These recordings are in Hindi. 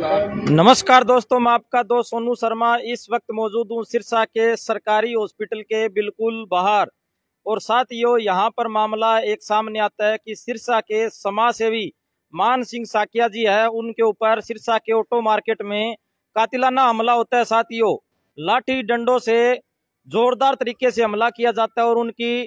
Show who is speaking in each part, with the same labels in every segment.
Speaker 1: नमस्कार दोस्तों मैं आपका दोस्त सोनू शर्मा इस वक्त मौजूद हूँ सिरसा के सरकारी हॉस्पिटल के बिल्कुल बाहर और साथियों यहाँ पर मामला एक सामने आता है कि सिरसा के समाज सेवी मान सिंह साकिया जी है उनके ऊपर सिरसा के ऑटो मार्केट में कातिलाना हमला होता है साथियों लाठी डंडों से जोरदार तरीके से हमला किया जाता है और उनकी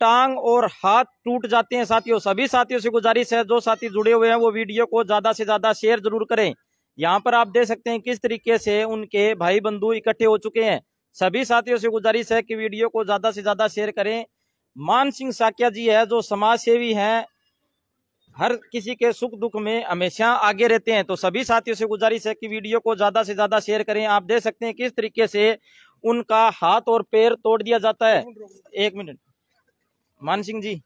Speaker 1: टांग और हाथ टूट जाते हैं साथियों सभी साथियों से गुजारिश है जो साथी जुड़े हुए हैं वो वीडियो को ज़्यादा से ज़्यादा शेयर जरूर करें यहाँ पर आप देख सकते हैं किस तरीके से उनके भाई बंधु इकट्ठे हो चुके हैं सभी साथियों से गुजारिश है कि वीडियो को ज्यादा से ज्यादा शेयर करें मान सिंह साकिया जी है जो समाज सेवी है हर किसी के सुख दुख में हमेशा आगे रहते हैं तो सभी साथियों से गुजारिश है कि वीडियो को ज्यादा से ज्यादा शेयर करें आप देख सकते हैं किस तरीके से उनका हाथ और पैर तोड़ दिया जाता है एक मिनट मान सिंह जी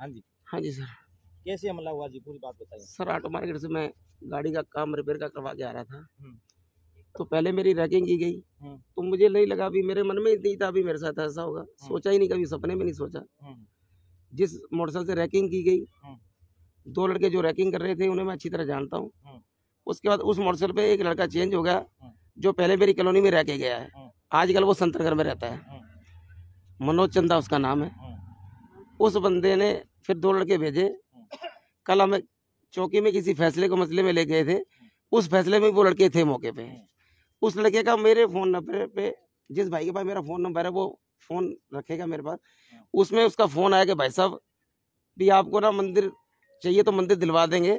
Speaker 2: हाँ जी हाँ जी सर
Speaker 1: कैसे हमला हुआ जी पूरी बात बताइए सर ऑटो मार्केट
Speaker 2: से मैं गाड़ी का काम रिपेयर का करवा के आ रहा था हम्म। तो पहले मेरी रैकिंग की गई हम्म। तो मुझे नहीं लगा अभी मेरे मन में नहीं था अभी मेरे साथ ऐसा होगा हम्म। सोचा ही नहीं कभी सपने में नहीं सोचा जिस मोटरसाइकिल से रैकिंग की गई दो लड़के जो रैकिंग कर रहे थे उन्हें मैं अच्छी तरह जानता हूँ उसके बाद उस मोटरसाइकिल पे एक लड़का चेंज हो गया जो पहले मेरी कॉलोनी में रह के गया है आजकल वो संतरगढ़ में रहता है मनोज चंदा उसका नाम है उस बंदे ने फिर दो लड़के भेजे कल हम चौकी में किसी फैसले को मसले में ले गए थे उस फैसले में वो लड़के थे मौके पे उस लड़के का मेरे फ़ोन नंबर पे जिस भाई के पास मेरा फ़ोन नंबर है वो फ़ोन रखेगा मेरे पास उसमें उसका फ़ोन आया कि भाई साहब भी आपको ना मंदिर चाहिए तो मंदिर दिलवा देंगे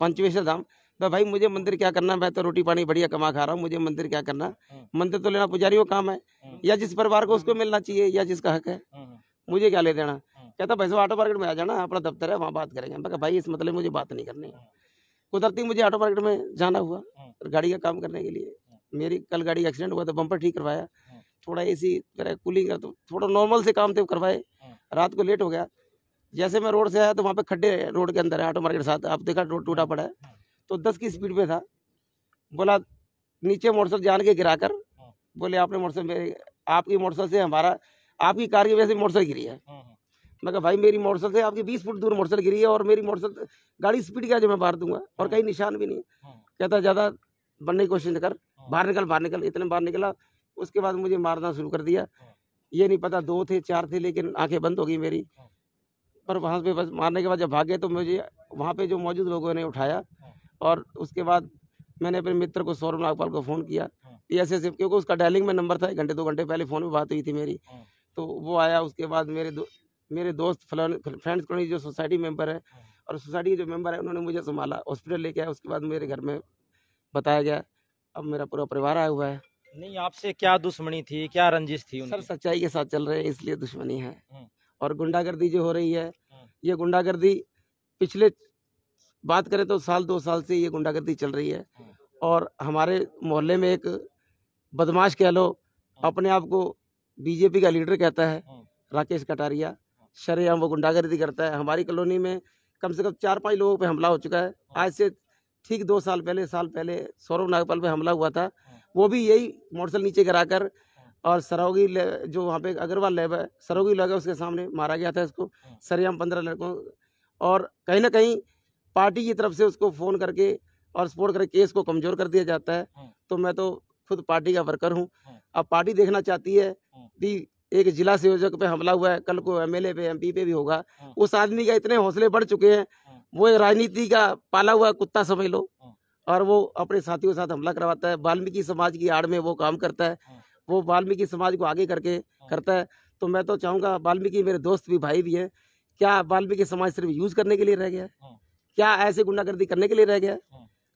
Speaker 2: पंचवेश्वर धाम तो भाई मुझे मंदिर क्या करना मैं तो रोटी पानी बढ़िया कमा खा रहा हूँ मुझे मंदिर क्या करना मंदिर तो लेना पुजारी वो काम है या जिस परिवार को उसको मिलना चाहिए या जिसका हक है मुझे क्या ले देना कहता भाई ऑटो मार्केट में आ जाना अपना दफ्तर है वहाँ बात करेंगे मैं भाई इस मतलब मुझे बात नहीं करनी कुदरती मुझे ऑटो मार्केट में जाना हुआ हम्म। गाड़ी का काम करने के लिए हम्म। मेरी कल गाड़ी का एक्सीडेंट हुआ था बम्पर ठीक करवाया हम्म। थोड़ा ए सी कूलिंग कर तो थोड़ा नॉर्मल से काम थे करवाए रात को लेट हो गया जैसे मैं रोड से आया तो वहाँ पे खड्डे रोड के अंदर है ऑटो मार्केट साथ आप देखा रोड टूटा पड़ा है तो दस की स्पीड में था बोला नीचे मोटरसाइकिल जान के गिरा कर बोले आपने मोटरसाइकिल आपकी मोटरसाइकिल से हमारा आपकी कार की वजह से मोटरसाइकिल गिरी है मैं कहा भाई मेरी मोटरसाइकिल से आपकी बीस फुट दूर मोटरसाइकिल गिरी है और मेरी मोटरसाइकिल गाड़ी स्पीड क्या जो मैं मार दूंगा और हाँ। कहीं निशान भी नहीं हाँ। कहता ज़्यादा बनने की कोशिश कर हाँ। बाहर निकल बाहर निकल इतने बाहर निकला उसके बाद मुझे मारना शुरू कर दिया ये नहीं पता दो थे चार थे लेकिन आंखें बंद हो गई मेरी पर वहाँ पे बस मारने के बाद जब भागे तो मुझे वहाँ पे जो मौजूद लोगों ने उठाया और उसके बाद मैंने अपने मित्र को सौरभ नागपाल को फ़ोन किया पी एस क्योंकि उसका डायलिंग में नंबर था एक घंटे दो घंटे पहले फ़ोन में बात हुई थी मेरी तो वो आया उसके बाद मेरे मेरे दोस्त फ्रेंड्स कॉलोनी जो सोसाइटी मेंबर है हाँ। और सोसाइटी के जो मेंबर है उन्होंने मुझे संभाला हॉस्पिटल लेके आया उसके बाद मेरे घर में बताया गया अब मेरा पूरा परिवार आया हुआ है
Speaker 1: नहीं आपसे क्या दुश्मनी थी
Speaker 2: क्या रंजिश थी उनकी? सर सच्चाई के साथ चल रहे हैं इसलिए दुश्मनी है हाँ। और गुंडागर्दी जो हो रही है हाँ। ये गुंडागर्दी पिछले बात करें तो साल दो साल से ये गुंडागर्दी चल रही है और हमारे मोहल्ले में एक बदमाश कह लो अपने आप को बीजेपी का लीडर कहता है राकेश कटारिया शरेआम वो गुंडागर्दी करता है हमारी कॉलोनी में कम से कम चार पाँच लोगों पर हमला हो चुका है हाँ। आज से ठीक दो साल पहले साल पहले सौरभ नागपाल पे हमला हुआ था हाँ। वो भी यही मोटरसाइकिल नीचे कर हाँ। और सरोगी जो वहाँ पे अग्रवाल लैब है सरोगी लैब है उसके सामने मारा गया था इसको सरेआम पंद्रह लड़कों और कहीं ना कहीं पार्टी की तरफ से उसको फ़ोन करके और सपोर्ट करके केस को कमज़ोर कर दिया जाता है तो मैं तो खुद पार्टी का वर्कर हूँ अब पार्टी देखना चाहती है कि एक जिला संयोजक पे हमला हुआ है कल को एमएलए पे एमपी पे भी होगा हाँ। उस आदमी का इतने हौसले बढ़ चुके हैं हाँ। वो राजनीति का पाला हुआ कुत्ता समझ लो हाँ। और वो अपने साथियों के साथ हमला करवाता है वाल्मीकि समाज की आड़ में वो काम करता है वो वाल्मीकि समाज को आगे करके करता है तो मैं तो चाहूँगा वाल्मीकि मेरे दोस्त भी भाई भी हैं क्या वाल्मीकि समाज सिर्फ यूज करने के लिए रह गया क्या ऐसे गुंडागर्दी करने के लिए रह गया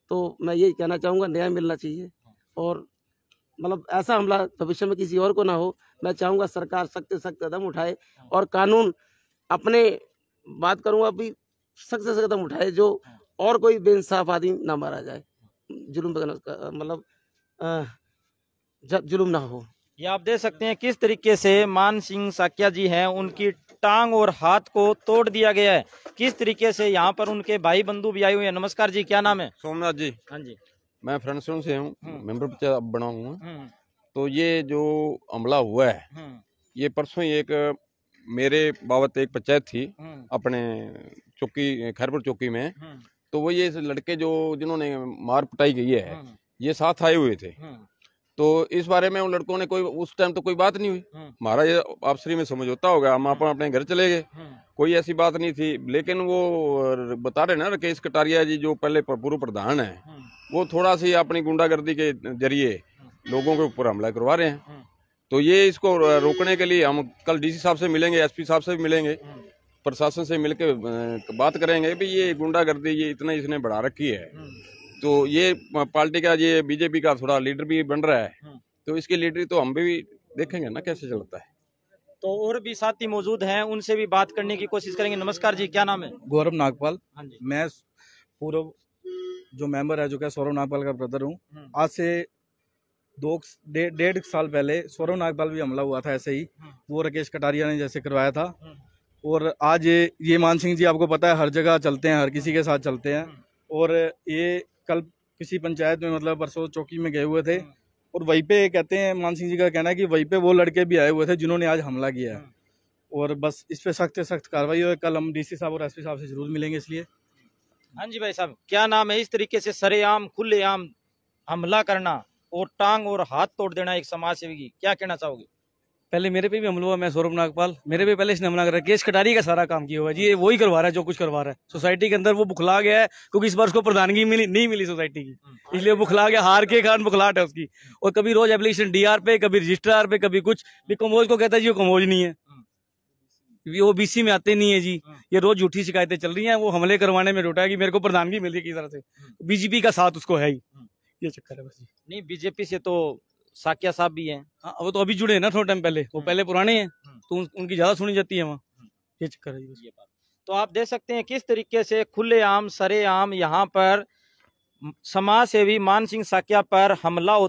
Speaker 2: तो मैं यही कहना चाहूँगा न्याय मिलना चाहिए और मतलब ऐसा हमला भविष्य में किसी और को ना हो मैं चाहूँगा सरकार सख्त सख्त कदम उठाए और कानून अपने बात करूँगा अभी सख्त से कदम उठाए जो और कोई बेइंसाफ आदमी ना मारा जाए जुलम मतलब जुलम ना हो
Speaker 1: ये आप देख सकते हैं किस तरीके से मान सिंह साकिया जी हैं उनकी टांग और हाथ को तोड़ दिया गया है किस तरीके से यहाँ पर उनके भाई बंधु भी आए हुए हैं नमस्कार जी क्या नाम है सोमनाथ जी
Speaker 2: हाँ जी मैं फ्रेंडसों से हूँ मेंबर हम्म। हुआ हम्म। तो ये जो हमला हुआ है हम्म। ये परसों एक मेरे बाबत एक पंचायत थी अपने चौकी खैरपुर चौकी में तो वो ये लड़के जो जिन्होंने मार पिटाई की है ये साथ आए हुए थे तो इस बारे में उन लड़कों ने कोई उस टाइम तो कोई बात नहीं हुई हमारा ये आपसरी में समझौता हो गया हम आप अपने घर चले गए कोई ऐसी बात नहीं थी लेकिन वो बता रहे ना राकेश कटारिया जी जो पहले पूर्व प्रधान है वो थोड़ा सी अपनी गुंडागर्दी के जरिए लोगों के ऊपर हमला करवा रहे हैं हम्म। तो ये इसको रोकने के लिए हम कल डीसी साहब से मिलेंगे एसपी साहब से भी मिलेंगे हम्म। प्रशासन से मिलकर बात करेंगे भी ये गुंडागर्दी ये इतना इसने बढ़ा रखी है हम्म। तो ये पार्टी का ये बीजेपी का थोड़ा लीडर भी बन रहा है तो इसकी लीडरी तो हम भी देखेंगे ना कैसे चलता है तो और भी साथी मौजूद हैं
Speaker 1: उनसे भी बात करने की कोशिश करेंगे नमस्कार जी क्या नाम है गौरव नागपाल हाँ मैं पूर्व जो मेंबर है जो क्या सौरव नागपाल का ब्रदर हूँ हम्म। आज से दो डेढ़ साल पहले सौरव नागपाल भी हमला हुआ था ऐसे ही हम्म। वो राकेश कटारिया ने जैसे करवाया था हम्म। और आज ये ये मान सिंह जी आपको पता है हर जगह चलते हैं हर किसी के साथ चलते हैं और ये कल किसी पंचायत में मतलब परसों चौकी में गए हुए थे और वहीं पे कहते हैं मान सिंह जी का कहना है कि वहीं पे वो लड़के भी आए हुए थे जिन्होंने आज हमला किया है और बस इस पर सख्त सख्त कार्रवाई हो कल हम डी साहब और एस साहब से जरूर मिलेंगे इसलिए हाँ जी भाई साहब क्या नाम है इस तरीके से सरेआम खुलेआम हमला करना और टांग और हाथ तोड़ देना एक समाज सेवी की क्या कहना चाहोगे पहले मेरे पे भी हमला हुआ मैं सौरभ नागपाल मेरे पे पहले इसने हमला कर रहा केस कटारी का सारा काम किया हुआ जी ये वही करवा रहा है जो कुछ करवा रहा है सोसाइटी के अंदर वो बुखला गया है क्योंकि इस बार उसको प्रधानगी मिली नहीं मिली सोसाइटी की हाँ। इसलिए बुखला गया हार के कारण बुखलाट है उसकी और कभी रोज एप्लीकेशन डीआर पे कभी रजिस्ट्रार पे कभी कुछ भी कमोज को कहता है जी वो कमोज नहीं है वो बीसी में आते नहीं है जी हाँ। ये रोज झूठी शिकायतें चल रही हैं वो हमले करवाने में रोटा है कि मेरे को प्रधानगी मिली किस तरह से बीजेपी हाँ। का साथ उसको है ही हाँ। ये चक्कर है बस नहीं बीजेपी से तो साकिया साहब भी हैं हाँ वो तो अभी जुड़े हैं ना थोड़ा टाइम पहले वो पहले पुराने हैं तो उन, उनकी ज्यादा सुनी जाती है वहाँ ये चक्कर है ये बात तो आप देख सकते हैं किस तरीके से खुले आम सरे आम यहाँ पर समाज सेवी मान सिंह साकिया पर हमला